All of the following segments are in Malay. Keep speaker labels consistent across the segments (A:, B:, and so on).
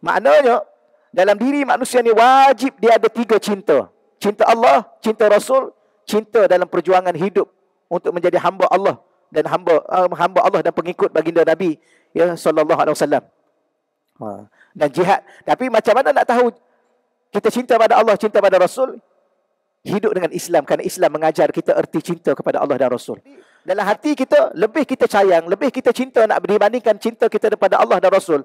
A: Maknanya dalam diri manusia ni wajib dia ada tiga cinta. Cinta Allah, cinta Rasul, cinta dalam perjuangan hidup untuk menjadi hamba Allah dan hamba um, hamba Allah dan pengikut baginda Nabi ya sallallahu alaihi wasallam. Ha. Dan jihad. Tapi macam mana nak tahu kita cinta pada Allah, cinta pada Rasul? Hidup dengan Islam. Kerana Islam mengajar kita erti cinta kepada Allah dan Rasul. Dalam hati kita, lebih kita sayang, lebih kita cinta nak dibandingkan cinta kita kepada Allah dan Rasul.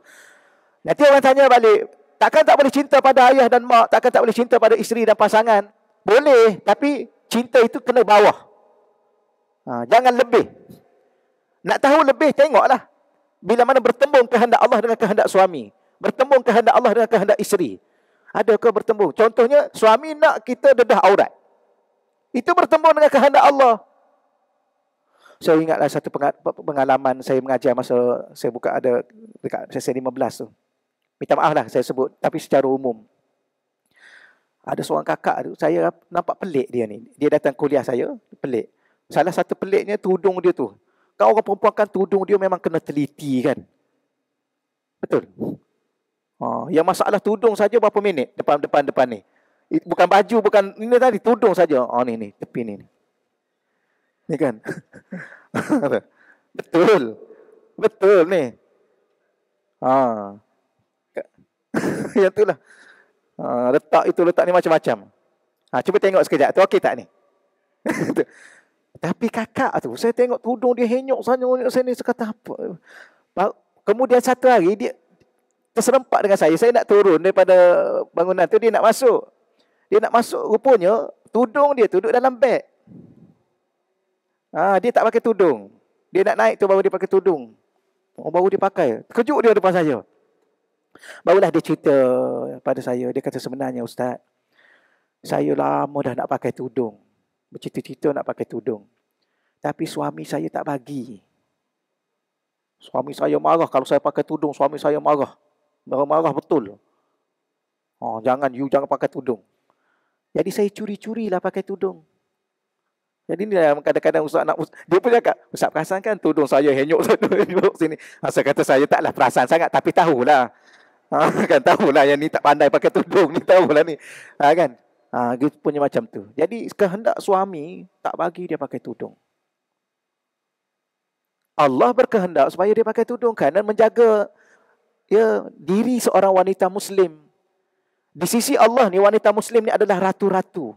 A: Nanti orang tanya balik, takkan tak boleh cinta pada ayah dan mak, takkan tak boleh cinta pada isteri dan pasangan? Boleh, tapi cinta itu kena bawah. Ha, jangan lebih. Nak tahu lebih, tengoklah. Bila mana bertembung kehendak Allah dengan kehendak suami. Bertembung kehendak Allah dengan kehendak isteri. Adakah bertembung? Contohnya, suami nak kita dedah aurat. Itu bertembung dengan kehendak Allah. Saya ingatlah satu pengalaman saya mengajar masa saya buka ada dekat sesi 15 tu. Minta maaf lah saya sebut Tapi secara umum Ada seorang kakak tu Saya nampak pelik dia ni Dia datang kuliah saya Pelik Salah satu peliknya tudung dia tu Kan orang perempuan kan tudung dia memang kena teliti kan Betul ha, Yang masalah tudung saja berapa minit Depan-depan-depan ni Bukan baju, bukan ini tadi, tudung saja. Oh ni ni, tepi ni ni. kan? betul. Betul ni. Ah. yang tu Ha, letak itu letak ni macam-macam. Ha, cuba tengok sekejap tu okey tak ni? Tapi kakak tu, saya tengok tudung dia henyok sana, henyok sana, saya kata apa. Kemudian satu hari, dia terserempak dengan saya. Saya nak turun daripada bangunan tu, dia nak masuk. Dia nak masuk, rupanya tudung dia tu duduk dalam beg. ha, dia tak pakai tudung. Dia nak naik tu baru dia pakai tudung. Oh, baru dia pakai. Kejut dia depan saya. Barulah dia cerita pada saya. Dia kata sebenarnya Ustaz, saya lama dah nak pakai tudung. Bercita-cita nak pakai tudung. Tapi suami saya tak bagi. Suami saya marah kalau saya pakai tudung. Suami saya marah. Marah-marah betul. Oh, jangan, you jangan pakai tudung. Jadi saya curi curi lah pakai tudung. Jadi ni yang kadang-kadang Ustaz nak dia pun cakap, Ustaz perasan kan tudung saya henyuk satu sini. Masa ha, kata saya taklah perasan sangat tapi tahulah. Ha, kan lah yang ni tak pandai pakai tudung ni tahu lah ni. Ha, kan? Ha, gitu punya macam tu. Jadi kehendak suami tak bagi dia pakai tudung. Allah berkehendak supaya dia pakai tudung kan dan menjaga ya diri seorang wanita muslim. Di sisi Allah ni wanita muslim ni adalah ratu-ratu.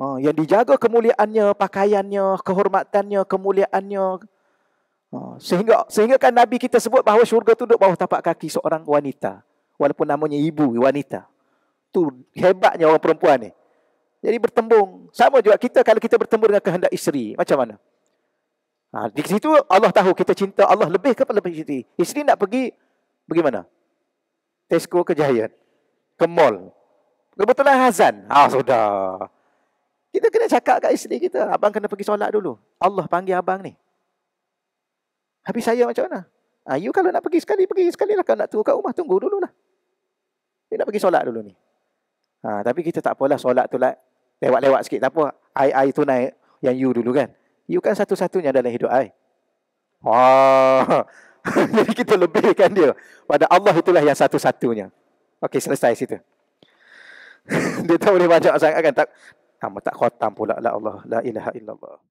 A: Ha, yang dijaga kemuliaannya, pakaiannya, kehormatannya, kemuliaannya, Ha, sehingga sehingga kan nabi kita sebut bahawa syurga tu duduk bawah tapak kaki seorang wanita walaupun namanya ibu wanita tu hebatnya orang perempuan ni jadi bertembung sama juga kita kalau kita bertembung dengan kehendak isteri macam mana ha, di situ Allah tahu kita cinta Allah lebih kepada lebih isteri isteri nak pergi bagaimana Tesco ke Giant ke mall kebetulan Hazan ah ha, sudah kita kena cakap kat isteri kita abang kena pergi solat dulu Allah panggil abang ni Habis saya macam mana? Ha, you kalau nak pergi sekali, pergi sekali lah. Kalau nak tunggu kat rumah, tunggu dulu lah. You nak pergi solat dulu ni. Ha, tapi kita tak apalah solat tu lah. Lewat-lewat sikit. Tak apa. I, I tu naik yang you dulu kan. You kan satu-satunya dalam hidup I. Wah. Jadi kita lebihkan dia. Pada Allah itulah yang satu-satunya. Okey, selesai situ. dia tahu dia banyak sangat kan. Tak, tak khotam pula. La Allah. La ilaha illallah.